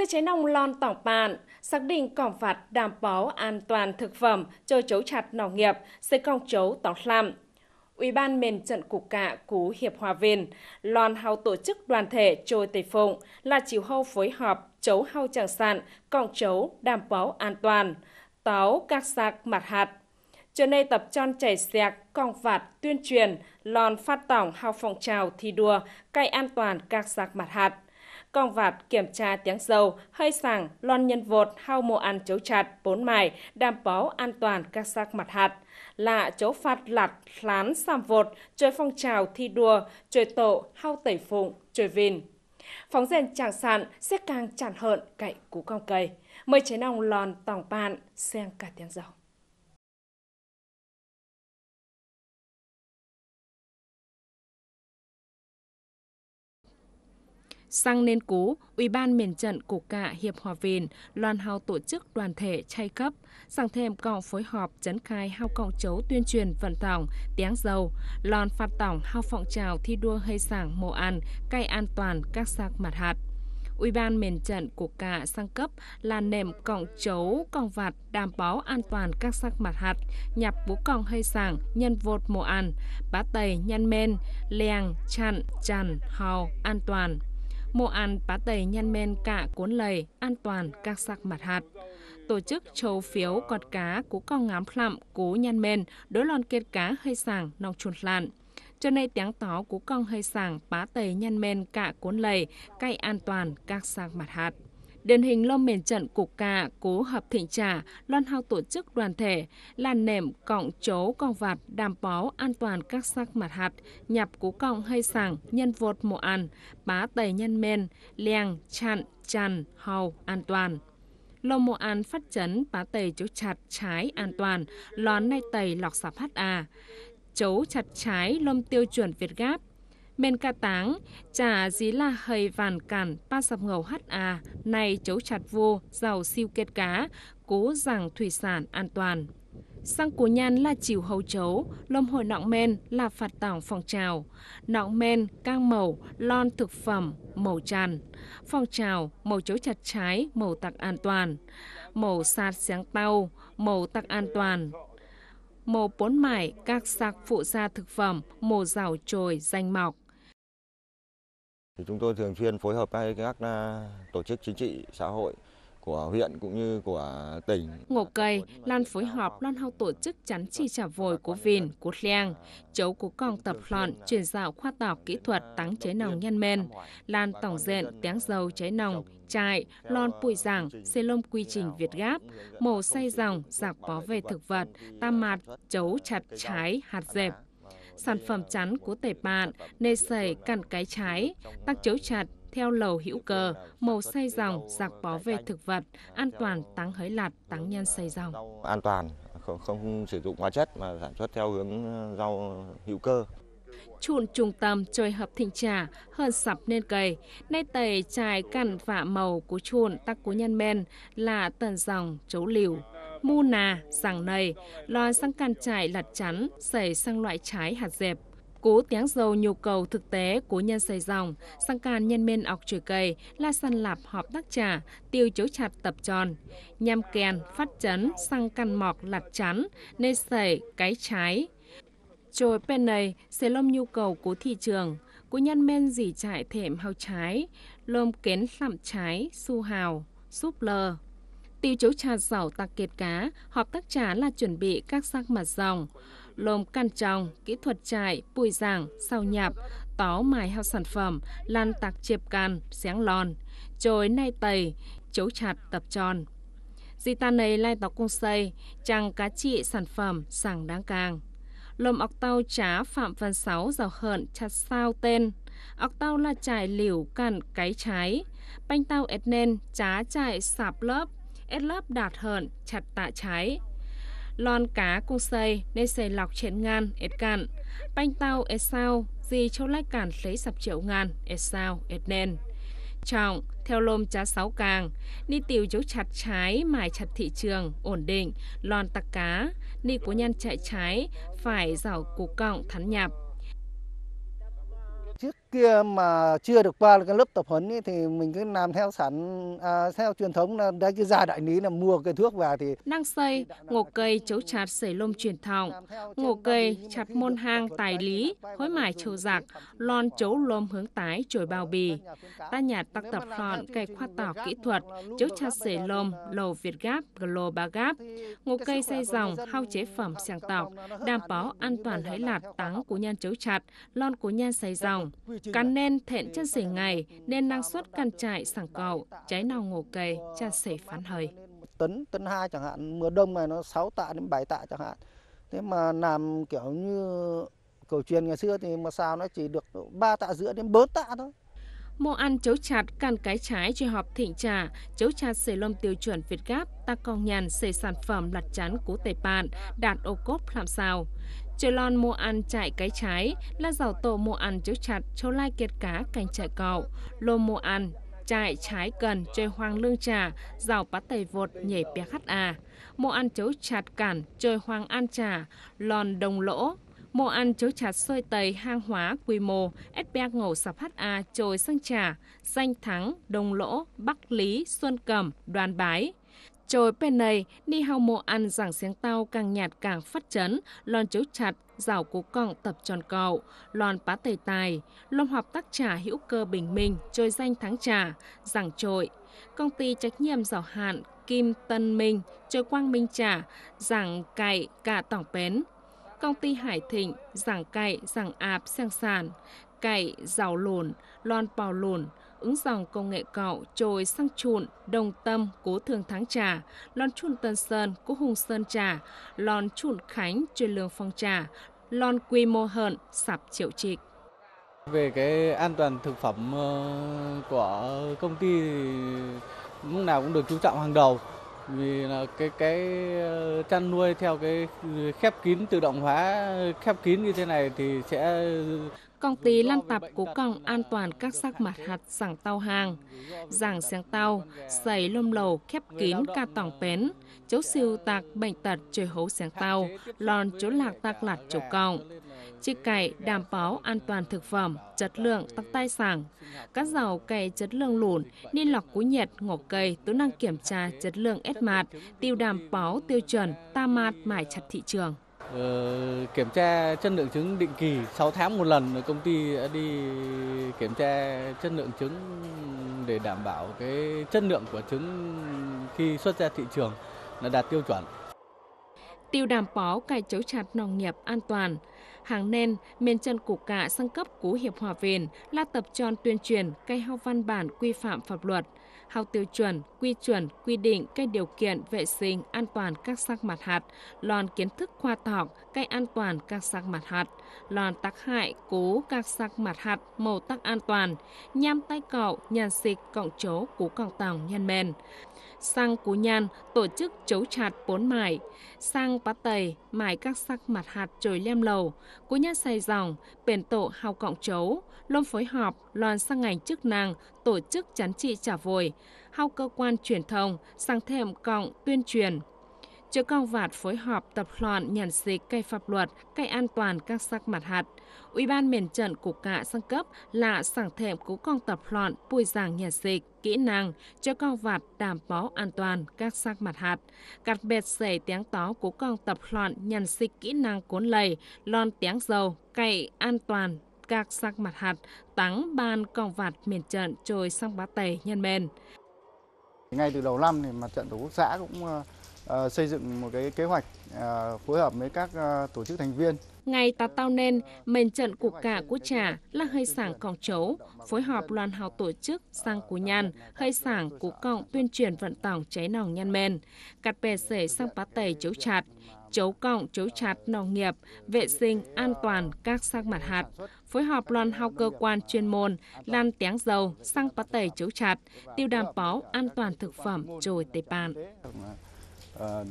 Thế chế nông lon tổng bàn, xác định còn phạt đảm bảo an toàn thực phẩm cho chấu chặt nông nghiệp, sẽ công chấu tổng làm. Ủy ban miền trận cục cạ cú Hiệp Hòa Viên, lon hào tổ chức đoàn thể trôi Tây Phụng là chiều hâu phối hợp chấu hâu chẳng sạn cộng chấu đảm bảo an toàn, táo các sạc mặt hạt. Chiều nay tập tròn chảy xẹc, còng phạt tuyên truyền, lon phát tổng hào phong trào thi đua, cây an toàn các sạc mặt hạt – con vạt kiểm tra tiếng dầu, hơi sàng lon nhân vột, hao mô ăn chấu chặt, bốn mài, đảm bảo an toàn các sắc mặt hạt. lạ chấu phạt lặt lán sam vột, chơi phong trào thi đua, chơi tổ, hao tẩy phụng, chơi vìn. Phóng rèn chàng sạn, sẽ càng tràn hợn cạnh cú cong cây. mời cháy nòng lòn tòng bạn, sen cả tiếng dầu. Sang nên cú, Ủy ban miền trận của cạ Hiệp Hòa Vìn, loan hào tổ chức đoàn thể chay cấp, sang thêm còn phối họp chấn khai hao cộng chấu tuyên truyền vận tổng, tiếng dầu, lon phát tổng hao phong trào thi đua hay sảng mộ ăn, cay an toàn các sạc mặt hạt. Ủy ban miền trận của cả sang cấp là nệm còng chấu, còng vạt đảm bảo an toàn các sắc mặt hạt, nhập vũ còng hơi sảng, nhân vột mộ ăn, bá tầy, nhân men, lèng, chặn, chằn, hào, an toàn, mô ăn bá tẩy nhân men cạ cuốn lầy, an toàn các sắc mặt hạt. Tổ chức châu phiếu cọt cá cú con ngắm khlam cú nhân men đối lon kết cá hơi sàng nong chuột lạn. Cho nay tiếng tó cú con hơi sàng bá tẩy nhân men cạ cuốn lầy, cay an toàn các sắc mặt hạt. Điển hình lom mền trận cục cà, cố hợp thịnh trà, loan hao tổ chức đoàn thể, làn nệm, cọng chố, cọng vạt, đảm bảo an toàn các sắc mặt hạt, nhập cú cọng hay sàng, nhân vột mộ ăn, bá tầy nhân men, liang, chặn, chằn, hầu, an toàn. Lô mô an phát chấn, bá tầy chỗ chặt, trái, an toàn, lón nay tầy lọc sạp hát à. Chấu chặt trái, lông tiêu chuẩn Việt Gáp, men ca táng, chả dí la hầy vàn cản pa sập ngầu hát à, này chấu chặt vô, giàu siêu kết cá, cố rằng thủy sản an toàn. Sang của nhan là chiều hầu chấu, lông hồi nọng men là phạt tỏng phòng trào, nọng men cang màu, lon thực phẩm, màu tràn, phòng trào, màu chấu chặt trái, màu tặc an toàn, màu sạt sáng tàu, màu tặc an toàn, màu bốn mải, các sạc phụ gia thực phẩm, màu rào trồi, danh mọc, Chúng tôi thường xuyên phối hợp với các à, tổ chức chính trị, xã hội của huyện cũng như của tỉnh. Ngô cây, lan phối hợp lan hao tổ chức chắn chi trả vội của vìn, của liang, chấu của con tập lọn, chuyển giao khoa tạo kỹ thuật tắng chế nòng nhân men, lan tổng diện tiếng dầu cháy nòng, trại, lon bụi giảng, xê lông quy trình Việt Gáp, mổ xay dòng, giặc bó về thực vật, tam mạt, chấu chặt trái, hạt dẹp, sản phẩm chắn của tệ bạn, nề sẩy cằn cái trái, tắc chấu chặt, theo lầu hữu cơ, màu xay dòng, giặc bó về thực vật, an toàn táng hới lạt, táng nhân xay dòng. An toàn, không, không sử dụng hóa chất mà sản xuất theo hướng ờ, rau hữu cơ chụn trùng tầm chơi hợp thịnh trà hơn sập nên cầy nay tẩy trài cằn vạ màu của chụn tắc của nhân men là tần dòng chấu liều mu nà, giảng nầy, lò sang can trải lặt chắn, xảy sang loại trái hạt dẹp. cố tiếng dầu nhu cầu thực tế của nhân xây dòng, sang can nhân men ọc chửi cây, la săn lạp họp đắc trà, tiêu chấu chặt tập tròn, nhằm kèn, phát chấn, sang căn mọc lặt chắn, nên sẩy, cái trái. Trồi pen này sẽ lông nhu cầu của thị trường, của nhân men dỉ trại thềm hao trái, lôm kén lặm trái, su hào, súp lờ, Tiêu chấu trà giàu tạc kiệt cá, họp tác trà là chuẩn bị các sắc mặt dòng, lồm căn trồng kỹ thuật trại, bùi giảng, sao nhạp, tó mài heo sản phẩm, lan tạc chẹp can, xéng lòn, chồi nay tầy, chấu chặt tập tròn. Di ta này lai tọc cung xây, chàng cá trị sản phẩm sàng đáng càng. Lồm ọc tàu trá Phạm Văn Sáu giàu hợn chặt sao tên, ọc tàu là trải liều cằn cái trái, banh tàu ẹt nên trá trải sạp lớp, ép lớp đạt hờn chặt tạ trái. Lon cá cung xây nên xây lọc trên ngan ết cạn. Banh tao ết sao gì châu lách cản lấy sập triệu ngàn ết sao ết nền, Trọng, theo lôm chá sáu càng, ni tiêu dấu chặt trái mài chặt thị trường, ổn định, lon tặc cá, ni của nhân chạy trái, phải rảo củ cọng thắn nhạp. Trước kia mà chưa được qua cái lớp tập huấn thì mình cứ làm theo sản à, theo truyền thống là đấy cái ra đại lý là mua cây thuốc về thì năng xây ngô cây chấu chặt sẩy lôm truyền thọng ngô cây chặt môn hang tài lý hối mải châu giặc lon chấu lôm hướng tái chổi bao bì ta nhạt tắc tập lọn cây khoa tạo kỹ thuật chấu chặt sẩy lôm lầu việt gáp glo ba gáp ngô cây xây dòng hao chế phẩm sáng tạo đảm bảo an toàn hãy lạt táng của nhan chấu chặt lon của nhan xây dòng Cán nên thẹn chân sỉ ngày nên năng suất căn trại sảng cầu trái nào ngổ cày, cha sỉ phán hời. Tấn, tấn hai chẳng hạn, mưa đông này nó 6 tạ đến 7 tạ chẳng hạn. Thế mà làm kiểu như cổ truyền ngày xưa thì mà sao nó chỉ được 3 tạ rưỡi đến 4 tạ thôi. Mô ăn chấu chặt căn cái trái cho họp thịnh trà, chấu chặt sể lông tiêu chuẩn Việt Gáp, ta còn nhàn sể sản phẩm lặt chắn của tây bạn, đạt ô cốp làm sao lon mua ăn chạy cái trái là giàu tổ mua ăn chấu chặt chấu lai kiệt cá cành chạy cậu lô mua ăn chạy trái cần chơi hoang lương trà giàu bát tẩy vột nhảy bé khắt à mô ăn chấu chặt cản chơi hoang ăn trà lòn đồng lỗ mô ăn chấu chặt xoay tầy hang hóa quy mô SPA ngổ sạp HA trồi sang trà danh thắng đồng lỗ bắc lý xuân cẩm đoàn bái trời bên này, đi hao mộ ăn giảng xiếng tao càng nhạt càng phát chấn, lon chấu chặt, rào cú cọng tập tròn cầu, lon pá tề tài, lon hợp tác trà hữu cơ bình minh, trôi danh thắng trà, giảng trội. Công ty trách nhiệm giảo hạn Kim Tân Minh, trôi quang minh trà, giảng cậy cả tổng bến. Công ty Hải Thịnh, giảng cậy, giảng ạp, sang sàn, cậy, rào lùn, lon bào lùn, ứng dòng công nghệ cạo, trồi sang trụn, đồng tâm, cố thương thắng trà, lon trụn tân sơn, cố hùng sơn trà, lon trụn khánh, chuyên lương phong trà, lon quy mô hận, sạp triệu trịch. Về cái an toàn thực phẩm ờ, của công ty lúc nào cũng được chú trọng hàng đầu vì là cái cái ờ, chăn nuôi theo cái khép kín tự động hóa khép kín như thế này thì sẽ công ty lan tập cố còng an toàn các sắc mặt hạt sảng tàu hàng, giảng sáng tàu, sấy lôm lầu khép kín ca tòng pén, chấu siêu tạc bệnh tật trời hấu sáng tàu, lòn chấu lạc tạc lạt chấu còng. Chỉ cày đảm bảo an toàn thực phẩm, chất lượng tắc tay sảng. Các dầu cày chất lượng lùn, ni lọc cú nhiệt, ngổ cây, tối năng kiểm tra chất lượng ép mạt, tiêu đảm bảo tiêu chuẩn, ta mạt mải chặt thị trường. Ờ, kiểm tra chất lượng trứng định kỳ 6 tháng một lần công ty đã đi kiểm tra chất lượng trứng để đảm bảo cái chất lượng của trứng khi xuất ra thị trường là đạt tiêu chuẩn. Tiêu đảm bảo cài chấu chặt nông nghiệp an toàn, Hàng nên miền chân củ cạ sang cấp cú hiệp hòa vền là tập tròn tuyên truyền cây hao văn bản quy phạm pháp luật, hao tiêu chuẩn, quy chuẩn, quy định cây điều kiện vệ sinh an toàn các sắc mặt hạt, lòn kiến thức khoa học cây an toàn các sắc mặt hạt, lòn tác hại cú các sắc mặt hạt màu tắc an toàn, nham tay cậu, nhàn xịt cộng chố cú còng tòng nhân men sang cú nhan tổ chức chấu chặt bốn mải sang pá tầy mải các sắc mặt hạt trời lem lầu cú nhát say dòng, bền tổ hào cộng chấu, luôn phối hợp, loan sang ngành chức năng, tổ chức chắn trị trả vội, hao cơ quan truyền thông, sang thêm cộng tuyên truyền, Chợ Cao Vạt phối hợp tập loạn nhàn dịch cây pháp luật, cây an toàn các sắc mặt hạt. Ủy ban miền trận cục cạ sang cấp là sảng thệm cố con tập loạn bùi giảng nhận dịch, kỹ năng, cho con vạt đảm bảo an toàn các sắc mặt hạt. Cặt bẹt xảy tiếng tó cú con tập loạn nhàn dịch kỹ năng cuốn lầy, lon tiếng dầu, cây an toàn các sắc mặt hạt, tắng ban con vạt miền trận trôi sang bá tẩy nhân bền. Ngay từ đầu năm thì mặt trận tổ quốc xã cũng ờ, Ờ, xây dựng một cái kế hoạch ờ, phối hợp với các ờ, tổ chức thành viên. Ngày ta tao nên mền trận cục cả của trà là hơi sảng cọng chấu, phối hợp loan hào tổ chức sang cú nhàn, hơi sảng cú cộng tuyên truyền vận tỏng cháy nòng nhan men, cặt bè sể sang pá tẩy chấu chặt, chấu cộng, chấu chặt, nòng nghiệp, vệ sinh, an toàn các sắc mặt hạt, phối hợp loan hào cơ quan chuyên môn, lan tiếng dầu, sang pá tẩy chấu chặt, tiêu đảm bảo an toàn thực phẩm trồi tây bàn. Ờ,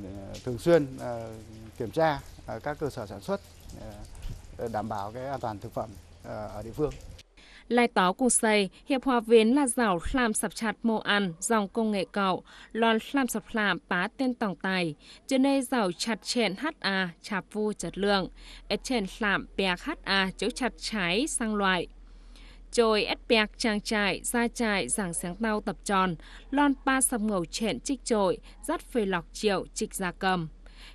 thường xuyên ờ, kiểm tra ờ, các cơ sở sản xuất đảm bảo cái an toàn thực phẩm ở địa phương. Lai tó cu xây, hiệp hòa viến là rào làm sập chặt mô ăn, dòng công nghệ cậu, lòn làm sập khlam pá tên tổng tài, chứ nê rào chặt chẹn HA chạp vu chất lượng, ế chèn khlam bè HA chữ chặt trái sang loại. Chồi ép bẹc trang trại, gia trại, giảng sáng tao tập tròn, lon ba sông ngầu chẹn trích trội, dắt phê lọc triệu, trịch gia cầm.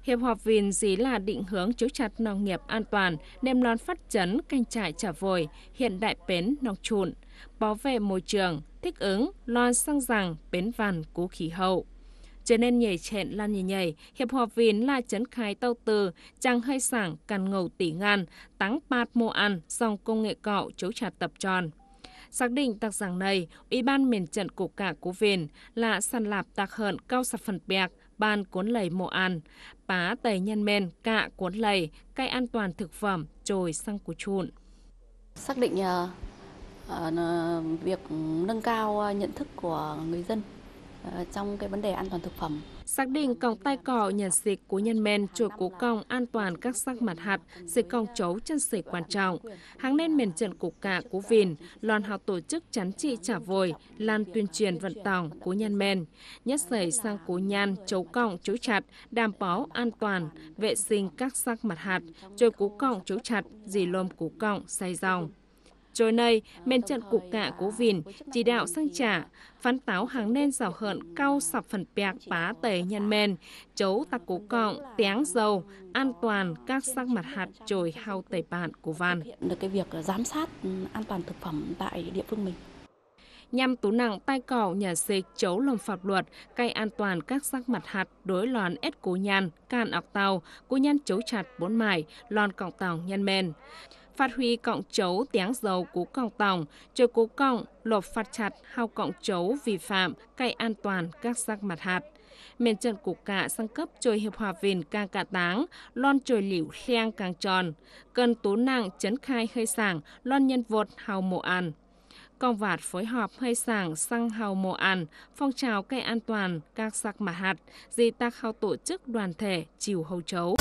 Hiệp họp vìn dí là định hướng chú chặt nông nghiệp an toàn, đem lon phát chấn, canh trại trả vội hiện đại bến nông trụn, bảo vệ môi trường, thích ứng, lon sang rằng, bến vằn, cú khí hậu trở nên nhảy chẹn lan nhảy nhảy, hiệp hòa viên là chấn khai tàu từ, chàng hơi sảng càn ngầu tỷ ngàn, tắng bạt mô ăn, dòng công nghệ cọ chấu chặt tập tròn. Xác định tạc giảng này, Ủy ban miền trận cổ cả cố viên là sàn lạp tạc hận cao sạp phần bẹc, ban cuốn lầy mộ ăn, bá tầy nhân men, cạ cuốn lầy, cây an toàn thực phẩm, trồi sang củ trụn. Xác định uh, uh, việc nâng cao ờ, nhận thức của người dân Ờ, trong cái vấn đề an toàn thực phẩm. Xác định còng tay cỏ nhà dịch của nhân men chuột cú còng an toàn các sắc mặt hạt, dịch còng chấu chân sỉ quan trọng. Hàng nên miền trận cục cả cú vìn, loan học tổ chức chắn trị trả vội, lan tuyên truyền vận tòng của nhân men. Nhất xảy sang cú nhan, chấu còng, chấu chặt, đảm bảo an toàn, vệ sinh các sắc mặt hạt, chuột cú còng chấu chặt, dì lôm cú còng, xay dòng. Trôi nay, men trận cục cạ cố vìn, chỉ đạo sang trả, phán táo hàng nên rào hận cao sập phần bẹc bá tề nhân men, chấu tạc cố cọng, tiếng dầu, an toàn các sắc mặt hạt trồi hao tẩy bạn của van. Được cái việc giám sát ừ, an toàn thực phẩm tại địa phương mình nhằm tú nặng tai cỏ nhà dịch chấu lồng pháp luật cây an toàn các sắc mặt hạt đối lòn ép cố nhàn can ọc tàu cố nhàn chấu chặt bốn mài lòn cọng tàu nhân men phát huy cọng chấu tiếng dầu của còng tòng, chơi cố còng, lột phạt chặt hao cọng chấu vi phạm, cây an toàn các sắc mặt hạt. Miền trận cục cả sang cấp chơi hiệp hòa vìn càng cả táng, lon trời liễu khen càng tròn. Cần tố nặng chấn khai khơi sảng, lon nhân vột hào mộ ăn công vạt phối hợp hơi sảng sang hào mộ ăn, phong trào cây an toàn, các sắc mà hạt, di tác hao tổ chức đoàn thể, chiều hầu chấu.